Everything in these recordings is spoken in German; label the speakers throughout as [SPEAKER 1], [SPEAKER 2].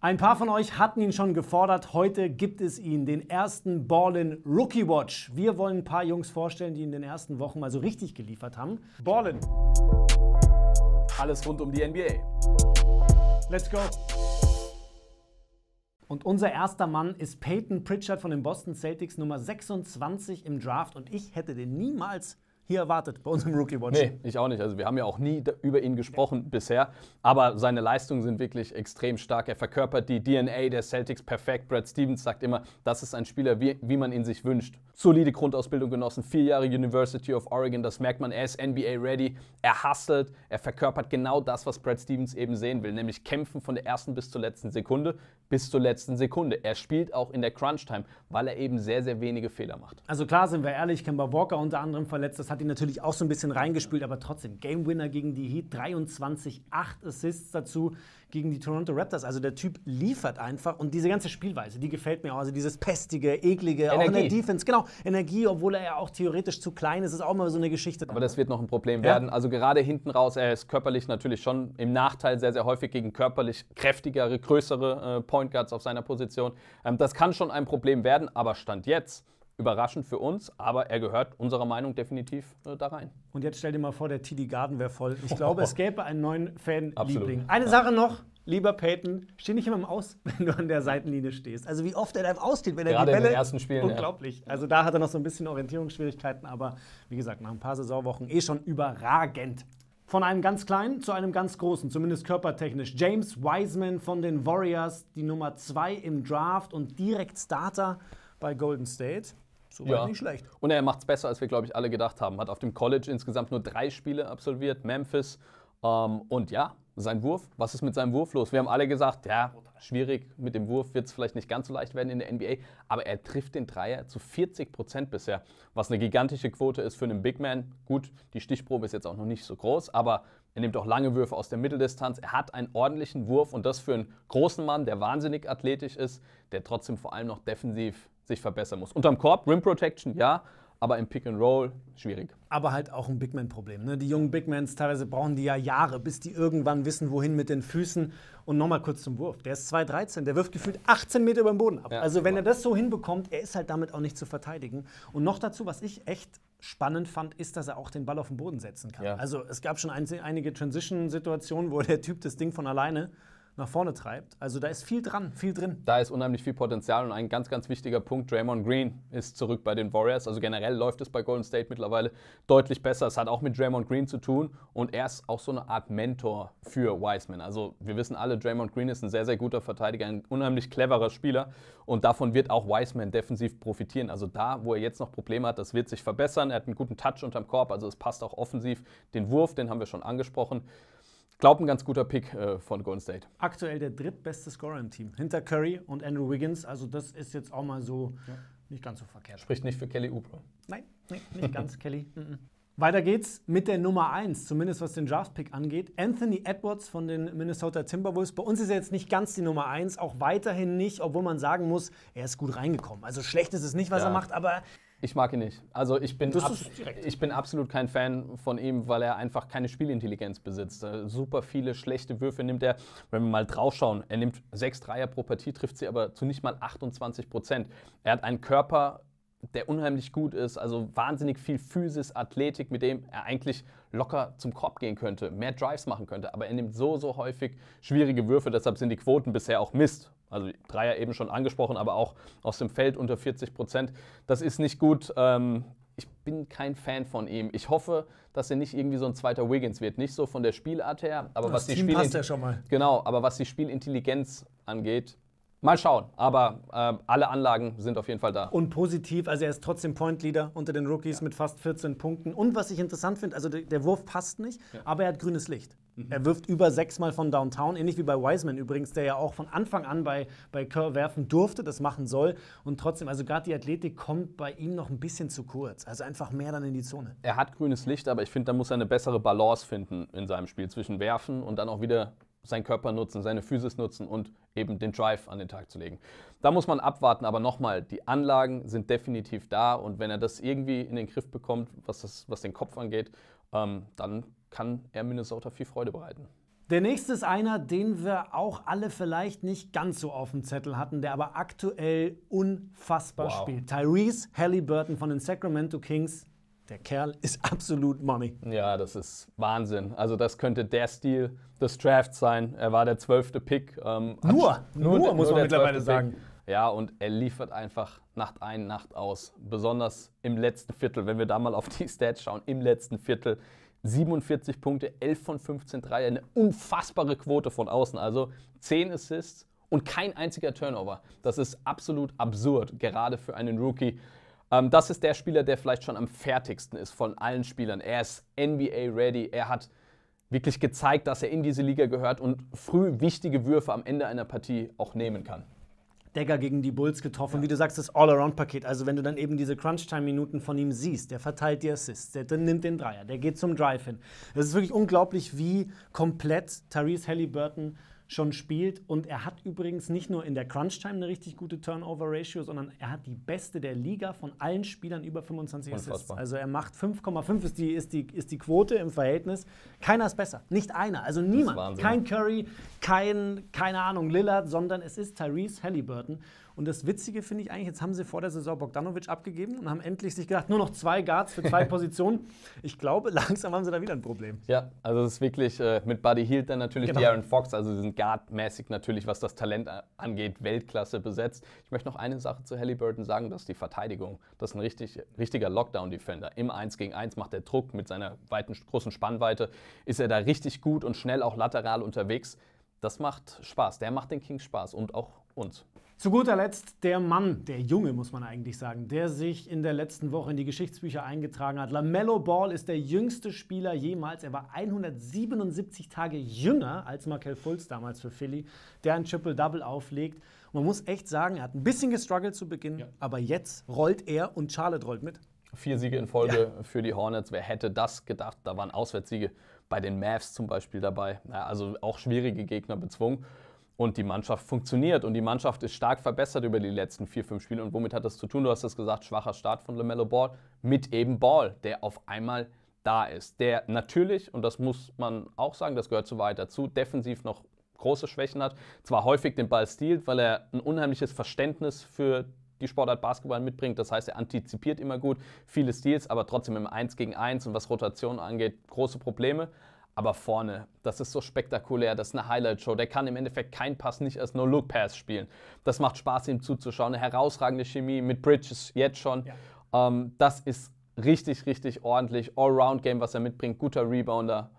[SPEAKER 1] Ein paar von euch hatten ihn schon gefordert. Heute gibt es ihn, den ersten Ballin Rookie Watch. Wir wollen ein paar Jungs vorstellen, die in den ersten Wochen mal so richtig geliefert haben. Ballin.
[SPEAKER 2] Alles rund um die NBA.
[SPEAKER 1] Let's go. Und unser erster Mann ist Peyton Pritchard von den Boston Celtics Nummer 26 im Draft und ich hätte den niemals hier erwartet bei unserem Rookie Watch. Nee,
[SPEAKER 2] ich auch nicht. Also wir haben ja auch nie über ihn gesprochen ja. bisher, aber seine Leistungen sind wirklich extrem stark. Er verkörpert die DNA der Celtics perfekt. Brad Stevens sagt immer, das ist ein Spieler, wie, wie man ihn sich wünscht. Solide Grundausbildung genossen, vier Jahre University of Oregon, das merkt man, er ist NBA ready, er hustelt, er verkörpert genau das, was Brad Stevens eben sehen will, nämlich kämpfen von der ersten bis zur letzten Sekunde, bis zur letzten Sekunde. Er spielt auch in der Crunch Time, weil er eben sehr, sehr wenige Fehler macht.
[SPEAKER 1] Also klar sind wir ehrlich, Kemba Walker unter anderem verletzt, das hat hat ihn natürlich auch so ein bisschen reingespielt, aber trotzdem Game Winner gegen die Heat, 23, 8 Assists dazu gegen die Toronto Raptors. Also der Typ liefert einfach und diese ganze Spielweise, die gefällt mir auch. Also dieses pestige, eklige, Energie. auch in der Defense, genau, Energie, obwohl er ja auch theoretisch zu klein ist, ist auch mal so eine Geschichte. Aber das wird noch ein Problem ja. werden. Also
[SPEAKER 2] gerade hinten raus, er ist körperlich natürlich schon im Nachteil sehr, sehr häufig gegen körperlich kräftigere, größere äh, Point Guards auf seiner Position. Ähm, das kann schon ein Problem werden, aber Stand jetzt Überraschend für uns, aber er gehört unserer Meinung definitiv äh, da rein.
[SPEAKER 1] Und jetzt stell dir mal vor, der TD Garden wäre voll. Ich glaube, es gäbe einen neuen Fan-Liebling. Eine ja. Sache noch, lieber Peyton, steh nicht immer im Aus, wenn du an der Seitenlinie stehst. Also wie oft er da im Aus steht, wenn er Gerade die Bälle... in den ersten Spielen. Unglaublich. Ja. Also da hat er noch so ein bisschen Orientierungsschwierigkeiten, aber wie gesagt, nach ein paar Saisonwochen eh schon überragend. Von einem ganz kleinen zu einem ganz großen, zumindest körpertechnisch. James Wiseman von den Warriors, die Nummer 2 im Draft und direkt Starter bei Golden State.
[SPEAKER 2] So ja. nicht schlecht. Und er macht es besser, als wir, glaube ich, alle gedacht haben. Hat auf dem College insgesamt nur drei Spiele absolviert, Memphis. Ähm, und ja, sein Wurf, was ist mit seinem Wurf los? Wir haben alle gesagt, ja, schwierig, mit dem Wurf wird es vielleicht nicht ganz so leicht werden in der NBA, aber er trifft den Dreier zu 40 Prozent bisher, was eine gigantische Quote ist für einen Big Man. Gut, die Stichprobe ist jetzt auch noch nicht so groß, aber er nimmt auch lange Würfe aus der Mitteldistanz. Er hat einen ordentlichen Wurf und das für einen großen Mann, der wahnsinnig athletisch ist, der trotzdem vor allem noch defensiv sich verbessern muss. Unterm Korb, Rim Protection, ja, aber im Pick and Roll schwierig.
[SPEAKER 1] Aber halt auch ein Big man problem Ne? Die jungen Big Mans, teilweise brauchen die ja Jahre, bis die irgendwann wissen, wohin mit den Füßen. Und nochmal kurz zum Wurf. Der ist 2,13. Der wirft gefühlt 18 Meter über den Boden ab. Ja, also, wenn genau. er das so hinbekommt, er ist halt damit auch nicht zu verteidigen. Und noch dazu, was ich echt spannend fand, ist, dass er auch den Ball auf den Boden setzen kann. Ja. Also es gab schon ein, einige Transition-Situationen, wo der Typ das Ding von alleine nach vorne treibt. Also
[SPEAKER 2] da ist viel dran, viel drin. Da ist unheimlich viel Potenzial und ein ganz, ganz wichtiger Punkt, Draymond Green ist zurück bei den Warriors. Also generell läuft es bei Golden State mittlerweile deutlich besser. Es hat auch mit Draymond Green zu tun und er ist auch so eine Art Mentor für Wiseman. Also wir wissen alle, Draymond Green ist ein sehr, sehr guter Verteidiger, ein unheimlich cleverer Spieler und davon wird auch Wiseman defensiv profitieren. Also da, wo er jetzt noch Probleme hat, das wird sich verbessern. Er hat einen guten Touch unterm Korb, also es passt auch offensiv. Den Wurf, den haben wir schon angesprochen glaube, ein ganz guter Pick äh, von Golden State.
[SPEAKER 1] Aktuell der drittbeste Scorer im Team. Hinter Curry und Andrew Wiggins. Also, das ist jetzt auch mal so ja. nicht ganz so verkehrt. Spricht nicht für Kelly Oubre. Nein, nee, nicht ganz Kelly. Mhm. Weiter geht's mit der Nummer 1, zumindest was den Draft-Pick angeht. Anthony Edwards von den Minnesota Timberwolves. Bei uns ist er jetzt nicht ganz die Nummer
[SPEAKER 2] 1, auch weiterhin nicht, obwohl man sagen muss, er ist gut reingekommen. Also schlecht ist es nicht, was ja. er macht, aber ich mag ihn nicht. Also ich bin, ich bin absolut kein Fan von ihm, weil er einfach keine Spielintelligenz besitzt. Äh, super viele schlechte Würfe nimmt er. Wenn wir mal draufschauen, er nimmt sechs Dreier pro Partie, trifft sie aber zu nicht mal 28 Prozent. Er hat einen Körper der unheimlich gut ist, also wahnsinnig viel Physis, Athletik, mit dem er eigentlich locker zum Korb gehen könnte, mehr Drives machen könnte, aber er nimmt so, so häufig schwierige Würfe, deshalb sind die Quoten bisher auch Mist. Also Dreier eben schon angesprochen, aber auch aus dem Feld unter 40 Prozent. Das ist nicht gut. Ähm, ich bin kein Fan von ihm. Ich hoffe, dass er nicht irgendwie so ein zweiter Wiggins wird. Nicht so von der Spielart her, aber das was die Spiel passt ja schon mal. Genau, aber was die Spielintelligenz angeht, Mal schauen, aber äh, alle Anlagen sind auf jeden Fall da.
[SPEAKER 1] Und positiv, also er ist trotzdem Point Leader unter den Rookies ja. mit fast 14 Punkten. Und was ich interessant finde, also der, der, Wurf passt nicht, ja. aber er hat grünes Licht. Mhm. Er wirft über sechsmal von Downtown, ähnlich wie bei Wiseman übrigens, der ja auch von Anfang an bei, bei Kerr werfen durfte, das machen soll. Und trotzdem, also gerade die Athletik kommt bei ihm noch ein bisschen zu kurz. Also einfach mehr dann in die Zone.
[SPEAKER 2] Er hat grünes Licht, aber ich finde, da muss er eine bessere Balance finden in seinem Spiel zwischen Werfen und dann auch wieder seinen Körper nutzen, seine Physis nutzen und eben den Drive an den Tag zu legen. Da muss man abwarten, aber nochmal, die Anlagen sind definitiv da und wenn er das irgendwie in den Griff bekommt, was, das, was den Kopf angeht, ähm, dann kann er Minnesota viel Freude bereiten.
[SPEAKER 1] Der nächste ist einer, den wir auch alle vielleicht nicht ganz so auf dem Zettel hatten, der aber aktuell unfassbar wow. spielt. Tyrese Halliburton von den Sacramento Kings der Kerl ist absolut Money.
[SPEAKER 2] Ja, das ist Wahnsinn. Also das könnte der Stil des Drafts sein. Er war der zwölfte Pick. Ähm, nur, nur, nur, muss nur man mittlerweile sagen. Ja, und er liefert einfach Nacht ein, Nacht aus. Besonders im letzten Viertel, wenn wir da mal auf die Stats schauen, im letzten Viertel 47 Punkte, 11 von 15 Dreier, eine unfassbare Quote von außen. Also 10 Assists und kein einziger Turnover. Das ist absolut absurd, gerade für einen Rookie. Ähm, das ist der Spieler, der vielleicht schon am fertigsten ist von allen Spielern. Er ist NBA-ready, er hat wirklich gezeigt, dass er in diese Liga gehört und früh wichtige Würfe am Ende einer Partie auch nehmen kann. Decker gegen die Bulls getroffen. Ja. Wie du sagst, das All-Around-Paket. Also, wenn du dann eben diese
[SPEAKER 1] Crunch-Time-Minuten von ihm siehst, der verteilt die Assists, der nimmt den Dreier, der geht zum Drive hin. Es ist wirklich unglaublich, wie komplett Therese Halliburton schon spielt. Und er hat übrigens nicht nur in der Crunch-Time eine richtig gute Turnover-Ratio, sondern er hat die beste der Liga von allen Spielern über 25 Unfassbar. Assists. Also er macht 5,5 ist die, ist, die, ist die Quote im Verhältnis. Keiner ist besser. Nicht einer. Also niemand. Kein Curry, kein, keine Ahnung, Lillard, sondern es ist Tyrese Halliburton. Und das Witzige finde ich eigentlich, jetzt haben sie vor der Saison Bogdanovic abgegeben und haben endlich sich gedacht, nur noch zwei Guards für zwei Positionen. Ich glaube, langsam haben sie da wieder ein Problem.
[SPEAKER 2] Ja, also es ist wirklich äh, mit Buddy Hield dann natürlich genau. die Aaron Fox, also sie sind guardmäßig natürlich, was das Talent angeht, Weltklasse besetzt. Ich möchte noch eine Sache zu Halliburton sagen, dass die Verteidigung, das ist ein richtig, richtiger Lockdown-Defender. Im 1 gegen 1 macht er Druck mit seiner weiten, großen Spannweite, ist er da richtig gut und schnell auch lateral unterwegs. Das macht Spaß. Der macht den Kings Spaß und auch uns.
[SPEAKER 1] Zu guter Letzt der Mann, der Junge muss man eigentlich sagen, der sich in der letzten Woche in die Geschichtsbücher eingetragen hat. Lamello Ball ist der jüngste Spieler jemals. Er war 177 Tage jünger als Markel Fultz damals für Philly, der ein Triple-Double auflegt. Man muss echt sagen, er hat ein bisschen gestruggelt zu Beginn, ja. aber jetzt rollt er und
[SPEAKER 2] Charlotte rollt mit. Vier Siege in Folge ja. für die Hornets. Wer hätte das gedacht? Da waren Auswärtssiege bei den Mavs zum Beispiel dabei. Also auch schwierige Gegner bezwungen und die Mannschaft funktioniert und die Mannschaft ist stark verbessert über die letzten vier, fünf Spiele. Und womit hat das zu tun? Du hast es gesagt, schwacher Start von LaMelo Ball mit eben Ball, der auf einmal da ist. Der natürlich, und das muss man auch sagen, das gehört zu weit dazu, defensiv noch große Schwächen hat, zwar häufig den Ball stiehlt, weil er ein unheimliches Verständnis für die Sportart Basketball mitbringt. Das heißt, er antizipiert immer gut, viele Steals, aber trotzdem im 1 gegen 1 und was Rotation angeht, große Probleme. Aber vorne, das ist so spektakulär, das ist eine Highlight-Show. Der kann im Endeffekt keinen Pass nicht als No-Look-Pass spielen. Das macht Spaß, ihm zuzuschauen. Eine herausragende Chemie mit Bridges jetzt schon. Ja. Ähm, das ist richtig, richtig ordentlich. Allround-Game, was er mitbringt. Guter Rebounder.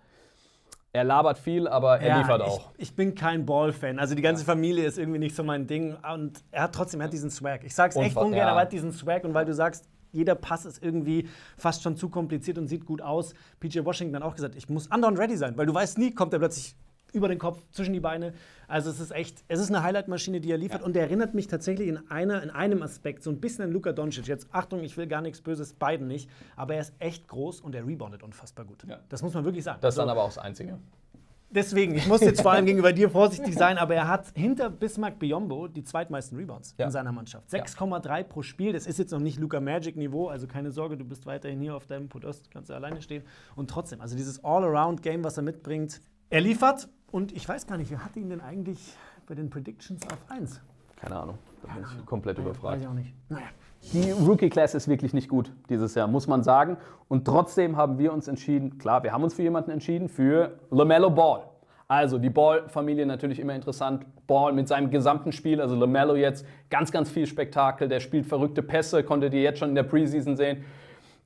[SPEAKER 2] Er labert viel, aber er ja, liefert auch. Ich, ich bin kein Ball-Fan. Also die ganze ja. Familie ist
[SPEAKER 1] irgendwie nicht so mein Ding. Und er hat trotzdem er hat diesen Swag. Ich sag's und, echt ungern, ja. aber er hat diesen Swag. Und weil du sagst, jeder Pass ist irgendwie fast schon zu kompliziert und sieht gut aus. PJ Washington hat auch gesagt, ich muss andauernd ready sein, weil du weißt nie, kommt er plötzlich über den Kopf, zwischen die Beine. Also es ist echt, es ist eine Highlight-Maschine, die er liefert. Ja. Und er erinnert mich tatsächlich in, einer, in einem Aspekt so ein bisschen an Luka Doncic. Jetzt Achtung, ich will gar nichts Böses, beiden nicht. Aber er ist echt groß und er reboundet unfassbar gut. Ja. Das muss man wirklich sagen. Das ist also, dann aber auch das Einzige deswegen, ich muss jetzt vor allem gegenüber dir vorsichtig sein, aber er hat hinter Bismarck Biombo die zweitmeisten Rebounds ja. in seiner Mannschaft. 6,3 pro Spiel, das ist jetzt noch nicht Luca Magic Niveau, also keine Sorge, du bist weiterhin hier auf deinem Podest, kannst du alleine stehen. Und trotzdem, also dieses All-Around-Game, was er mitbringt, er liefert und ich weiß gar nicht, wer hatte ihn denn eigentlich bei den Predictions auf 1?
[SPEAKER 2] Keine Ahnung, da bin ich komplett überfragt. Weiß ich auch nicht. Naja die Rookie-Class ist wirklich nicht gut dieses Jahr, muss man sagen. Und trotzdem haben wir uns entschieden, klar, wir haben uns für jemanden entschieden, für LaMelo Ball. Also die Ball-Familie natürlich immer interessant. Ball mit seinem gesamten Spiel, also LaMelo jetzt, ganz, ganz viel Spektakel. Der spielt verrückte Pässe, konntet ihr jetzt schon in der Preseason sehen.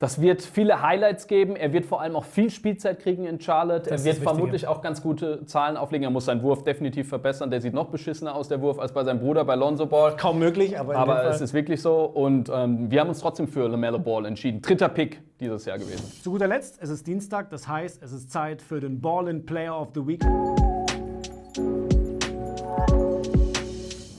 [SPEAKER 2] Das wird viele Highlights geben. Er wird vor allem auch viel Spielzeit kriegen in Charlotte. Das er wird vermutlich auch ganz gute Zahlen auflegen. Er muss seinen Wurf definitiv verbessern. Der sieht noch beschissener aus, der Wurf, als bei seinem Bruder bei Lonzo Ball. Kaum möglich, aber. aber es ist wirklich so. Und ähm, wir haben uns trotzdem für LaMelo Ball entschieden. Dritter Pick dieses Jahr gewesen.
[SPEAKER 1] Zu guter Letzt, es ist Dienstag. Das heißt, es ist Zeit für den Ball in Player of the Week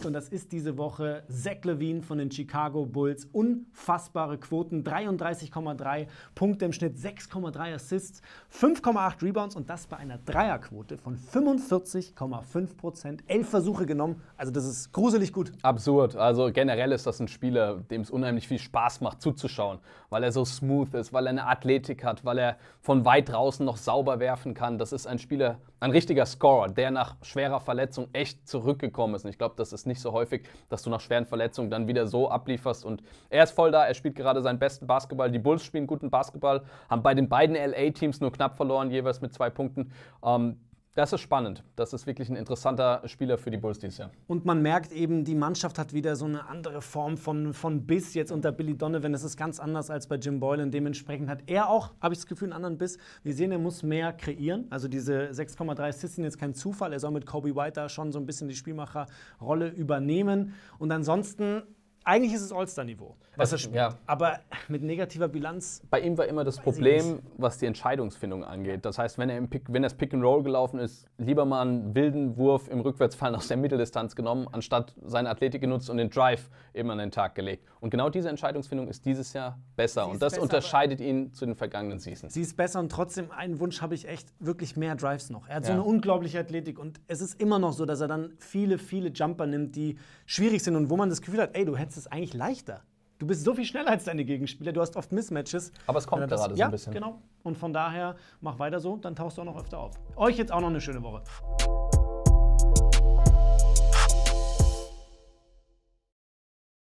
[SPEAKER 1] und das ist diese Woche Zach Levine von den Chicago Bulls. Unfassbare Quoten, 33,3 Punkte im Schnitt, 6,3 Assists, 5,8 Rebounds und das bei einer Dreierquote von 45,5 Prozent. Elf Versuche genommen, also
[SPEAKER 2] das ist gruselig gut. Absurd, also generell ist das ein Spieler, dem es unheimlich viel Spaß macht zuzuschauen, weil er so smooth ist, weil er eine Athletik hat, weil er von weit draußen noch sauber werfen kann. Das ist ein Spieler, ein richtiger Scorer, der nach schwerer Verletzung echt zurückgekommen ist. Und ich glaube, das ist nicht so häufig, dass du nach schweren Verletzungen dann wieder so ablieferst. Und er ist voll da, er spielt gerade seinen besten Basketball. Die Bulls spielen guten Basketball, haben bei den beiden LA-Teams nur knapp verloren, jeweils mit zwei Punkten. Ähm, das ist spannend. Das ist wirklich ein interessanter Spieler für die Bulls dieses Jahr.
[SPEAKER 1] Und man merkt eben, die Mannschaft hat wieder so eine andere Form von, von Biss jetzt unter Billy Donovan. Das ist ganz anders als bei Jim Boylan. Dementsprechend hat er auch, habe ich das Gefühl, einen anderen Biss. Wir sehen, er muss mehr kreieren. Also diese 6,3 Assists sind jetzt kein Zufall. Er soll mit Kobe White da schon so ein bisschen die Spielmacherrolle übernehmen. Und ansonsten eigentlich ist es All-Star-Niveau. Was er spielt. Ja. Aber
[SPEAKER 2] mit negativer Bilanz. Bei ihm war immer das Problem, was die Entscheidungsfindung angeht. Das heißt, wenn er, im Pick, wenn das Pick and Roll gelaufen ist, lieber mal einen wilden Wurf im Rückwärtsfallen aus der Mitteldistanz genommen, anstatt seine Athletik genutzt und den Drive eben an den Tag gelegt. Und genau diese Entscheidungsfindung ist dieses Jahr besser. Und das besser, unterscheidet ihn zu den vergangenen Seasons. Sie
[SPEAKER 1] ist besser und trotzdem einen Wunsch habe ich echt wirklich mehr Drives noch. Er hat ja. so eine unglaubliche Athletik und es ist immer noch so, dass er dann viele, viele Jumper nimmt, die schwierig sind und wo man das Gefühl hat, ey, du hättest ist es eigentlich leichter. Du bist so viel schneller als deine Gegenspieler, du hast oft Mismatches. Aber es kommt äh, gerade so ja, ein bisschen. Genau. Und von daher mach weiter so, dann tauchst du auch noch öfter auf. Euch jetzt auch noch eine schöne Woche.